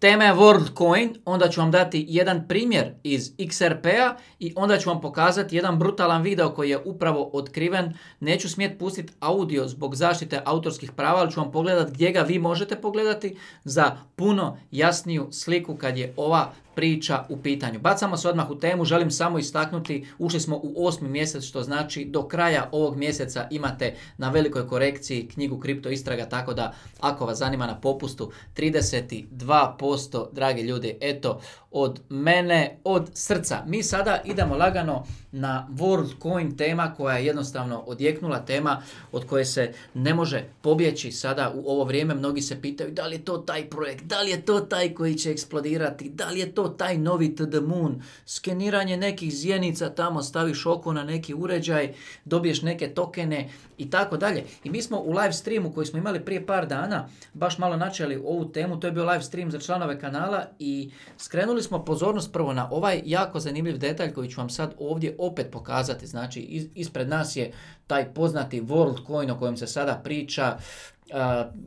tema je WorldCoin, onda ću vam dati jedan primjer iz XRP-a i onda ću vam pokazati jedan brutalan video koji je upravo otkriven. Neću smijet pustiti audio zbog zaštite autorskih prava, ali ću vam pogledati gdje ga vi možete pogledati za puno jasniju sliku kad je ova priča u pitanju. Bacamo se odmah u temu, želim samo istaknuti, ušli smo u osmi mjesec, što znači do kraja ovog mjeseca imate na velikoj korekciji knjigu Kripto Istraga, tako da ako vas zanima na popustu 32% 100%, dragi ljudi, eto, od mene, od srca. Mi sada idemo lagano na WorldCoin tema koja je jednostavno odjeknula tema od koje se ne može pobjeći sada u ovo vrijeme. Mnogi se pitaju da li je to taj projekt, da li je to taj koji će eksplodirati, da li je to taj novi to the moon, skeniranje nekih zjenica, tamo staviš oko na neki uređaj, dobiješ neke tokene i tako dalje. I mi smo u live streamu koji smo imali prije par dana baš malo načeli ovu temu, to je bio live stream za član članove kanala i skrenuli smo pozornost prvo na ovaj jako zanimljiv detalj koji ću vam sad ovdje opet pokazati. Znači ispred nas je taj poznati World Coin o kojem se sada priča,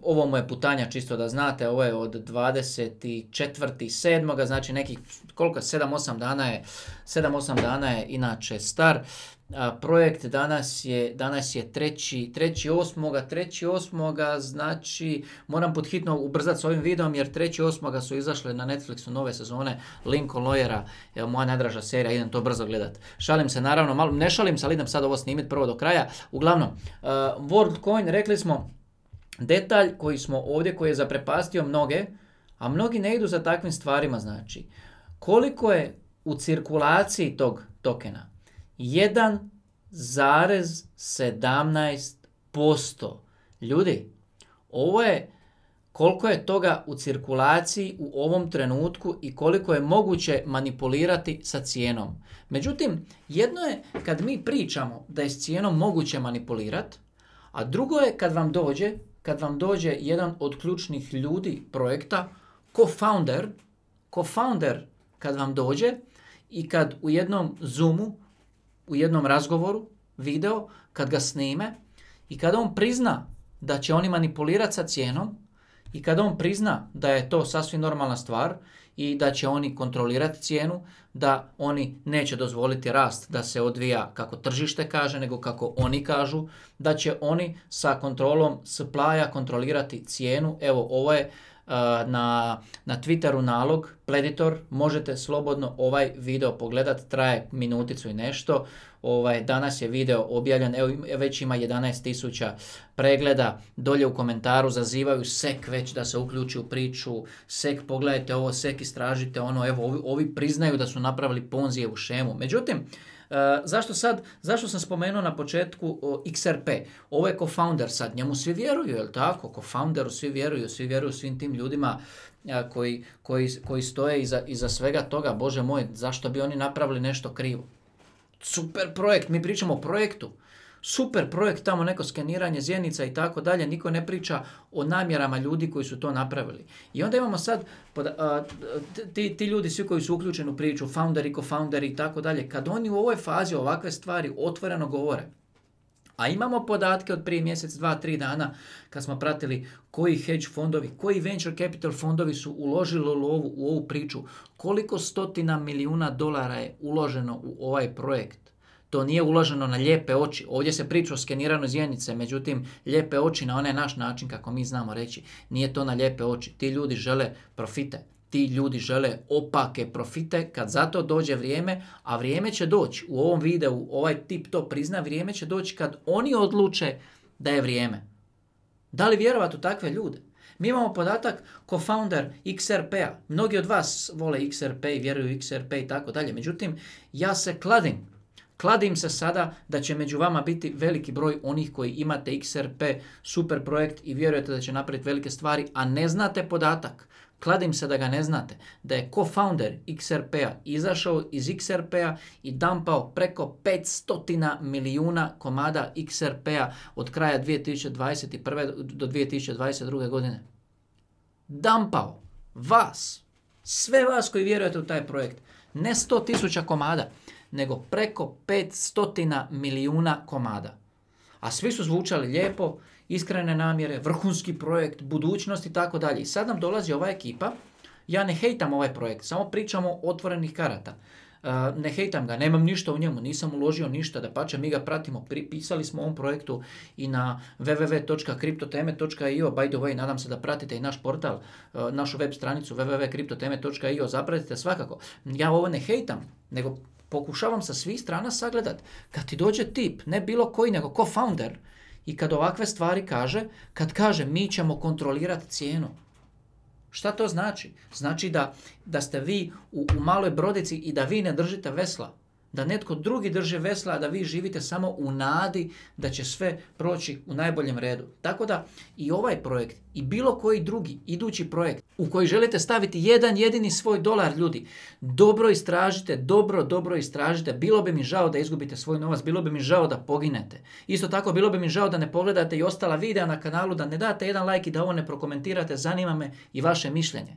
ovo mu je putanja čisto da znate, ovo je od 24.7. znači nekih koliko 7-8 dana je 7-8 dana je inače star. projekt danas je, danas je treći, treći treći znači moram hitno ubrzati s ovim videom jer treći osmoga su izašle na Netflixu nove sezone Lincoln Lawyera, je moja najdraža serija, idem to brzo gledat. Šalim se naravno, malo, ne šalim se, ali idem sad ovo snimit prvo do kraja. Uglavnom, uh, WorldCoin rekli smo, detalj koji smo ovdje, koji je zaprepastio mnoge, a mnogi ne idu za takvim stvarima, znači, koliko je u cirkulaciji tog tokena? 1,17%. Ljudi, ovo je koliko je toga u cirkulaciji u ovom trenutku i koliko je moguće manipulirati sa cijenom. Međutim, jedno je kad mi pričamo da je s cijenom moguće manipulirati, a drugo je kad vam dođe kad vam dođe jedan od ključnih ljudi projekta, co-founder, co-founder kad vam dođe i kad u jednom Zoomu, u jednom razgovoru, video, kad ga snime i kad on prizna da će oni manipulirati sa cijenom i kad on prizna da je to sasvim normalna stvar i da će oni kontrolirati cijenu, da oni neće dozvoliti rast da se odvija kako tržište kaže, nego kako oni kažu, da će oni sa kontrolom splaja kontrolirati cijenu. Evo, ovo je Eh, na, na Twitteru nalog, Pleditor, možete slobodno ovaj video pogledat, traje minuticu i nešto. Ovaj, danas je video objavljen, evo već ima 11.000 pregleda, dolje u komentaru zazivaju sek već da se uključi u priču, sek pogledajte ovo, sek istražite ono, evo ovi, ovi priznaju da su napravili u šemu. Međutim, E, zašto sad, zašto sam spomenuo na početku o, XRP? Ovo je co-founder sad, njemu svi vjeruju, jel tako? Co-founderu svi vjeruju, svi vjeruju svim tim ljudima e, koji, koji, koji stoje iza, iza svega toga. Bože moj, zašto bi oni napravili nešto krivo? Super projekt, mi pričamo o projektu super projekt tamo neko skeniranje zjenica i tako dalje, niko ne priča o namjerama ljudi koji su to napravili. I onda imamo sad ti, ti ljudi svi koji su uključeni u priču, founderi, co-founderi i tako dalje, kad oni u ovoj fazi ovakve stvari otvoreno govore, a imamo podatke od prije mjesec, dva, tri dana kad smo pratili koji hedge fondovi, koji venture capital fondovi su uložili lovu u ovu priču, koliko stotina milijuna dolara je uloženo u ovaj projekt to nije uloženo na lijepe oči. Ovdje se priča o skeniranju zjenice, međutim, lijepe oči na onaj naš način, kako mi znamo reći, nije to na lijepe oči. Ti ljudi žele profite, ti ljudi žele opake profite kad za to dođe vrijeme, a vrijeme će doći. U ovom videu ovaj tip to prizna, vrijeme će doći kad oni odluče da je vrijeme. Da li vjerovati u takve ljude? Mi imamo podatak ko founder XRP-a. Mnogi od vas vole XRP i vjeruju XRP i tako dalje. Međutim, ja se kladim Kladim se sada da će među vama biti veliki broj onih koji imate XRP, super projekt i vjerujete da će napraviti velike stvari, a ne znate podatak. Kladim se da ga ne znate, da je co-founder XRP-a izašao iz XRP-a i dampao preko 500 milijuna komada XRP-a od kraja 2021. do 2022. godine. Dampao vas, sve vas koji vjerujete u taj projekt, ne 100 tisuća komada, nego preko 500 milijuna komada. A svi su zvučali lijepo, iskrene namjere, vrhunski projekt, budućnost i tako dalje. I sad nam dolazi ova ekipa, ja ne hejtam ovaj projekt, samo pričamo otvorenih karata. E, ne hejtam ga, nemam ništa u njemu, nisam uložio ništa, da pače mi ga pratimo, pripisali smo ovom projektu i na www.kriptoteme.io, by the way, nadam se da pratite i naš portal, e, našu web stranicu www.kriptoteme.io, zapratite svakako. Ja ovo ne hejtam, nego pokušavam sa svih strana sagledat. Kad ti dođe tip, ne bilo koji, nego co-founder, i kad ovakve stvari kaže, kad kaže mi ćemo kontrolirati cijenu, Šta to znači? Znači da, da ste vi u, u maloj brodici i da vi ne držite vesla da netko drugi drže vesla, a da vi živite samo u nadi da će sve proći u najboljem redu. Tako da i ovaj projekt i bilo koji drugi idući projekt u koji želite staviti jedan jedini svoj dolar ljudi, dobro istražite, dobro, dobro istražite. Bilo bi mi žao da izgubite svoj novac, bilo bi mi žao da poginete. Isto tako bilo bi mi žao da ne pogledate i ostala videa na kanalu, da ne date jedan like i da ovo ne prokomentirate, zanima me i vaše mišljenje.